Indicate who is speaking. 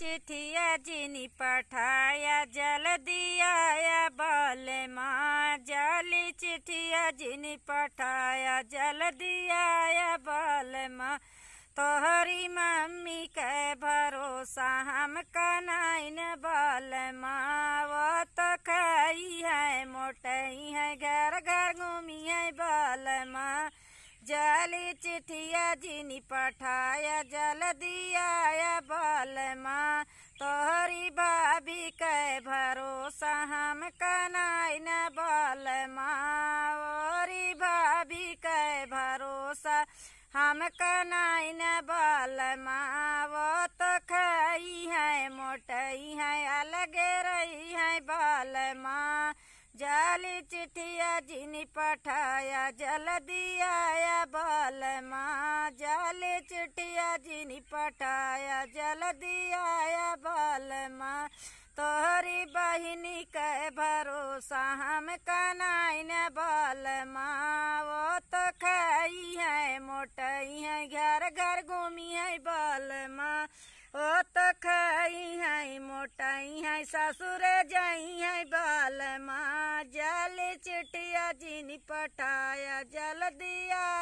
Speaker 1: चिठिया जिनी पठाया जल दियाया बाल माँ जाली चिठिया जिनी पठाया जल दियाया बाल माँ तोहरी मम्मी के भरोसा हम कनाइन बाल माँ वो तो खाई है मोटई है घर घर घूमी है बाल माँ जाली चिठिया जिनी पठाया जल दिया बाल माँ भी के भरोसा हम कनाई न बल मावत तो खाई है मोटई है अलग रही है बल माँ जाली चिठिया जिनी पठाया जल दिया बल माँ जाली चिठिया जिनी पठाया जल दिया बल माँ तोहरी बहिनी के भरोसा हम कनाई न बल माँ तो खाई है मोटाई है घर घर घूमी है बाल माँ ओ तो खाई है मोटाई है ससुर जाई है बाल माँ जल चिटिया जिन पठाया जल दिया